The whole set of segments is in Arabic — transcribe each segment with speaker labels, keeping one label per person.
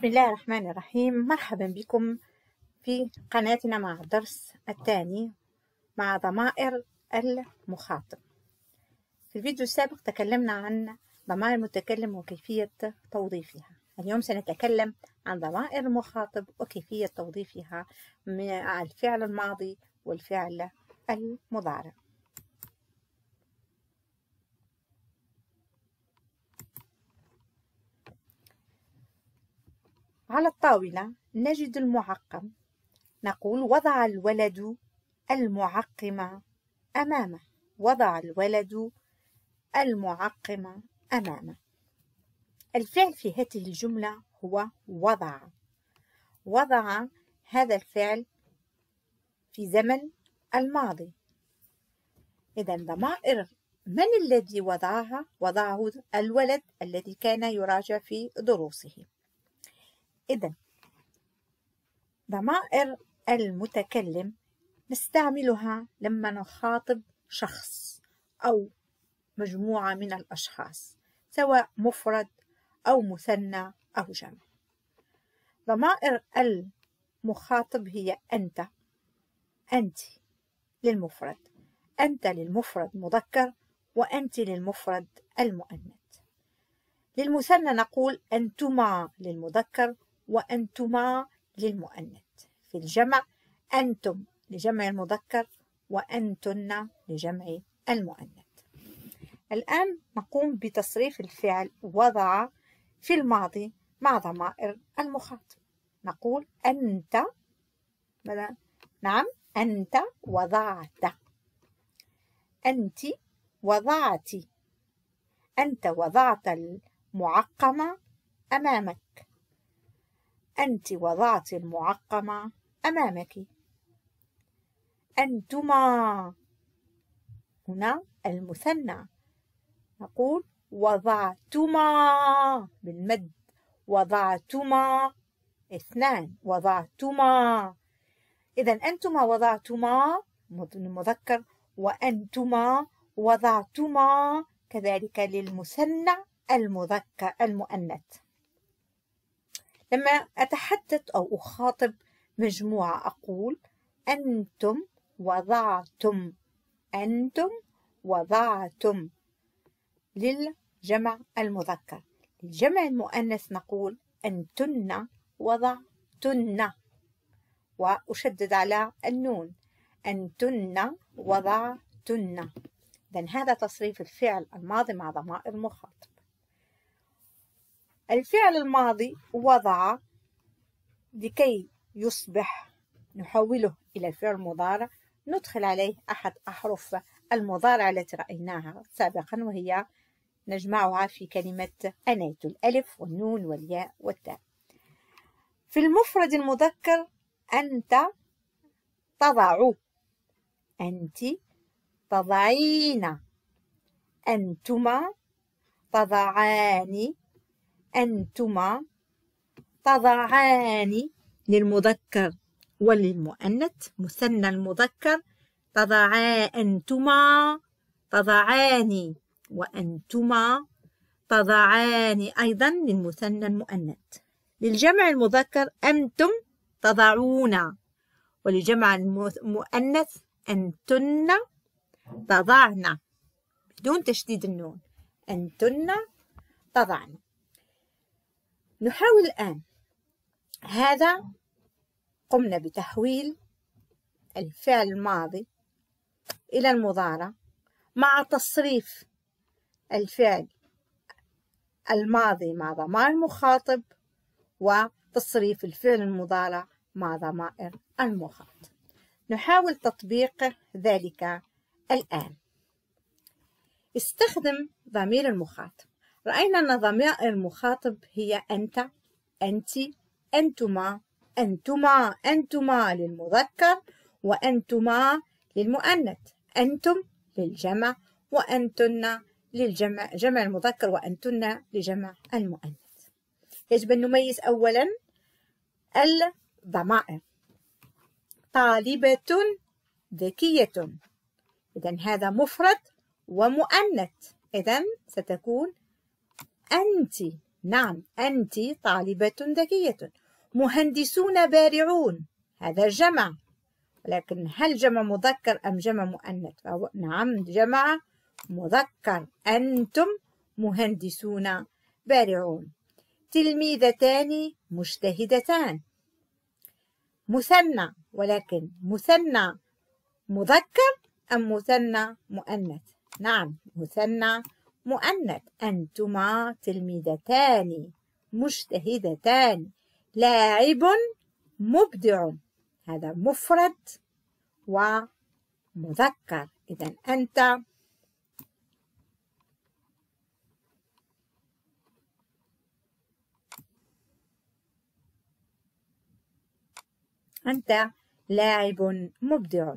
Speaker 1: بسم الله الرحمن الرحيم مرحبا بكم في قناتنا مع الدرس الثاني مع ضمائر المخاطب في الفيديو السابق تكلمنا عن ضمائر المتكلم وكيفية توظيفها اليوم سنتكلم عن ضمائر المخاطب وكيفية توظيفها مع الفعل الماضي والفعل المضارع على الطاولة نجد المعقم نقول وضع الولد المعقم أمامه وضع الولد المعقم أمامه الفعل في هذه الجملة هو وضع وضع هذا الفعل في زمن الماضي إذا ضمائر من الذي وضعها؟ وضعه الولد الذي كان يراجع في دروسه إذا ضمائر المتكلم نستعملها لما نخاطب شخص أو مجموعة من الأشخاص سواء مفرد أو مثنى أو جمع ضمائر المخاطب هي أنت أنت للمفرد أنت للمفرد مذكر وأنت للمفرد المؤنث للمثنى نقول أنتما للمذكر وأنتما للمؤنث في الجمع أنتم لجمع المذكر وأنتن لجمع المؤنث الآن نقوم بتصريف الفعل وضع في الماضي مع ضمائر المخاطب نقول أنت بدأ نعم أنت وضعت أنت وضعت أنت وضعت المعقمة أمامك أنت وضعت المعقم أمامك أنتما هنا المثنى نقول وضعتما بالمد وضعتما اثنان وضعتما إذا أنتما وضعتما المذكر وأنتما وضعتما كذلك للمثنى المذكر المؤنث لما أتحدث أو أخاطب مجموعة أقول أنتم وضعتم أنتم وضعتم للجمع المذكر للجمع المؤنث نقول أنتن وضعتن وأشدد على النون أنتن وضعتن إذا هذا تصريف الفعل الماضي مع ضمائر مخاطب الفعل الماضي وضع لكي يصبح نحوله إلى الفعل المضارع ندخل عليه أحد أحرف المضارع التي رأيناها سابقا وهي نجمعها في كلمة أنيت الألف والنون والياء والتاء في المفرد المذكر أنت تضع أنت تضعين أنتما تضعاني أنتما تضعان للمذكر وللمؤنث مثنى المذكر تضعا أنتما تضعان وأنتما تضعان أيضا للمثنى المؤنث للجمع المذكر أنتم تضعون ولجمع المؤنث أنتن تضعن بدون تشديد النون أنتن تضعن نحاول الآن هذا قمنا بتحويل الفعل الماضي إلى المضارع مع تصريف الفعل الماضي مع ضمائر المخاطب وتصريف الفعل المضارع مع ضمائر المخاطب نحاول تطبيق ذلك الآن استخدم ضمير المخاطب رأينا أن ضمائر مخاطب هي أنت أنت أنتما أنتما أنتما للمذكر وأنتما للمؤنث أنتم للجمع وأنتن للجمع جمع المذكر وأنتن لجمع المؤنث يجب أن نميز أولا الضمائر طالبة ذكية إذا هذا مفرد ومؤنث إذا ستكون أنت نعم أنت طالبة ذكية مهندسون بارعون هذا جمع لكن هل جمع مذكر أم جمع مؤنث نعم جمع مذكر أنتم مهندسون بارعون تلميذتان مجتهدتان مثنى ولكن مثنى مذكر أم مثنى مؤنث نعم مثنى مؤنث أنتما تلميذتان مجتهدتان لاعب مبدع هذا مفرد ومذكر إذا أنت أنت لاعب مبدع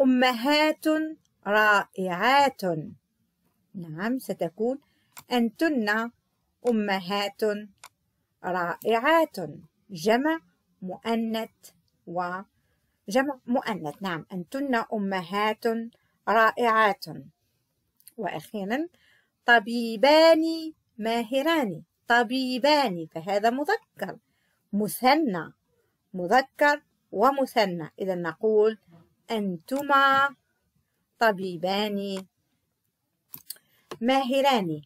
Speaker 1: أمهات رائعات نعم ستكون أنتن أمهات رائعات جمع مؤنث وجمع مؤنث نعم أنتن أمهات رائعات وأخيرا طبيبان ماهران طبيبان فهذا مذكر مثنى مذكر ومثنى إذا نقول أنتما طبيبان ماهران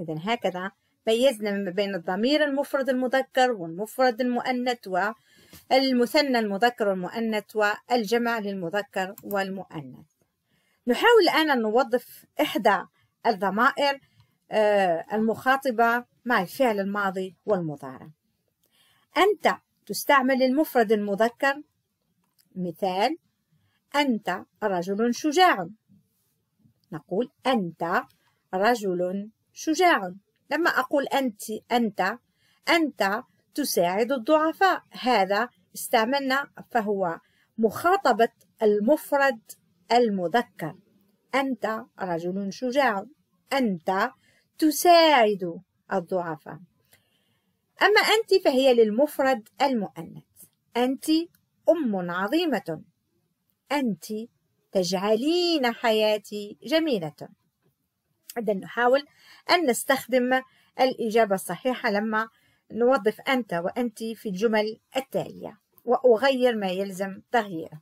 Speaker 1: إذا هكذا ميزنا ما بين الضمير المفرد المذكر والمفرد المؤنث والمثنى المذكر والمؤنث والجمع للمذكر والمؤنث نحاول الآن أن نوظف إحدى الضمائر آه، المخاطبة مع الفعل الماضي والمضارع أنت تستعمل للمفرد المذكر مثال أنت رجل شجاع نقول أنت رجل شجاع لما أقول أنت أنت أنت تساعد الضعفاء هذا استعملنا فهو مخاطبة المفرد المذكر أنت رجل شجاع أنت تساعد الضعفاء أما أنت فهي للمفرد المؤنث أنت أم عظيمة أنت تجعلين حياتي جميلة إذا نحاول أن نستخدم الإجابة الصحيحة لما نوظف أنت وأنت في الجمل التالية وأغير ما يلزم تغييره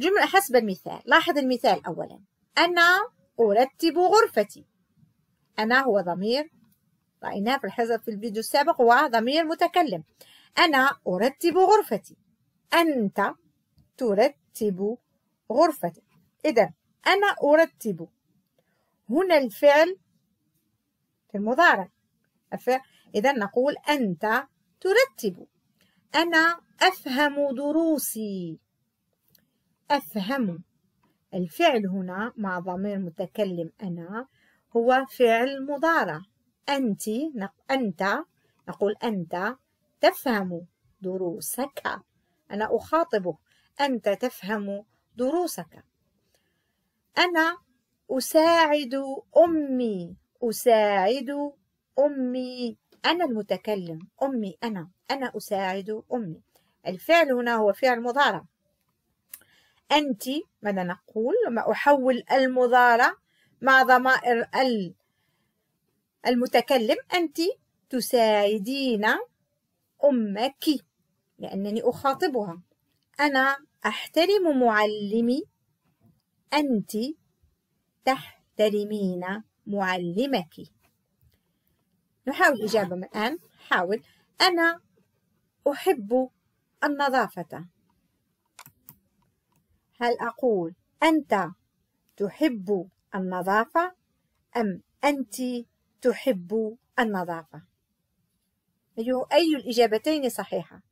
Speaker 1: جملة حسب المثال لاحظ المثال أولا أنا أرتب غرفتي أنا هو ضمير رأيناه في الحزب في الفيديو السابق هو ضمير متكلم أنا أرتب غرفتي أنت ترتب غرفتك إذا أنا أرتب هنا الفعل في المضارع إذا نقول أنت ترتب أنا أفهم دروسي أفهم الفعل هنا مع ضمير متكلم أنا هو فعل مضارع أنت أنت نقول أنت تفهم دروسك أنا أخاطبه أنت تفهم دروسك أنا أساعد أمي أساعد أمي أنا المتكلم أمي أنا أنا أساعد أمي الفعل هنا هو فعل مضارع أنت ماذا نقول ما أحول المضارع مع ضمائر ال المتكلم أنت تساعدين أمك لأنني أخاطبها أنا أحترم معلمي أنت تحترمين معلمك نحاول إجابة من الآن حاول أنا أحب النظافة هل أقول أنت تحب النظافة أم أنت تحب النظافة أي الإجابتين صحيحة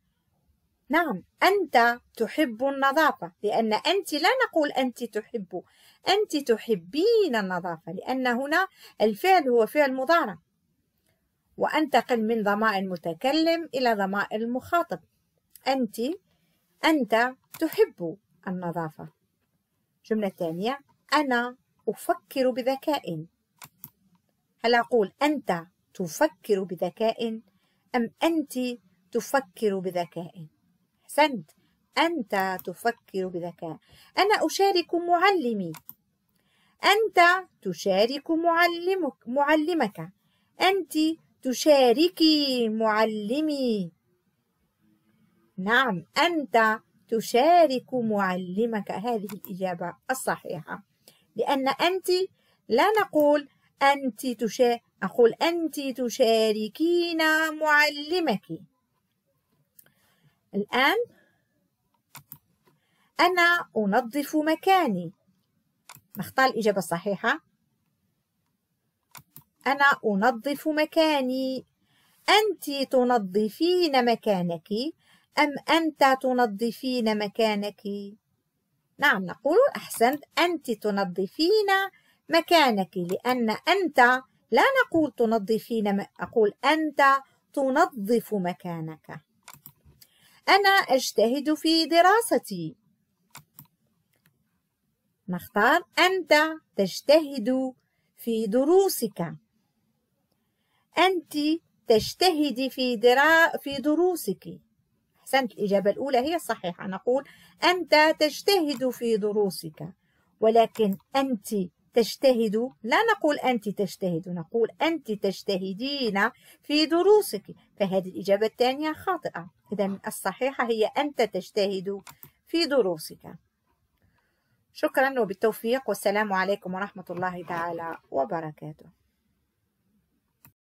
Speaker 1: نعم أنت تحب النظافة لأن أنت لا نقول أنت تحب أنت تحبين النظافة لأن هنا الفعل هو فعل مضارع وأنتقل من ضمائر المتكلم إلى ضمائر المخاطب أنت أنت تحب النظافة جملة ثانية أنا أفكر بذكاء هل أقول أنت تفكر بذكاء أم أنت تفكر بذكاء أحسنت أنت تفكر بذكاء أنا أشارك معلمي أنت تشارك معلمك معلمك أنت تشاركي معلمي نعم أنت تشارك معلمك هذه الإجابة الصحيحة لأن أنت لا نقول أنت تشا أقول أنت تشاركين معلمك الآن أنا أنظف مكاني نختار الإجابة الصحيحة أنا أنظف مكاني أنت تنظفين مكانك أم أنت تنظفين مكانك؟ نعم نقول أحسنت أنت تنظفين مكانك لأن أنت لا نقول تنظفين أقول أنت تنظف مكانك أنا أجتهد في دراستي نختار أنت تجتهد في دروسك أنت تجتهدي في درا في دروسك أحسنت الإجابة الأولى هي الصحيحة نقول أنت تجتهد في دروسك ولكن أنت تجتهد لا نقول أنت تجتهد نقول أنت تجتهدين في دروسك فهذه الإجابة الثانية خاطئة إذا الصحيحة هي أنت تجتهد في دروسك شكرا وبالتوفيق والسلام عليكم ورحمة الله تعالى وبركاته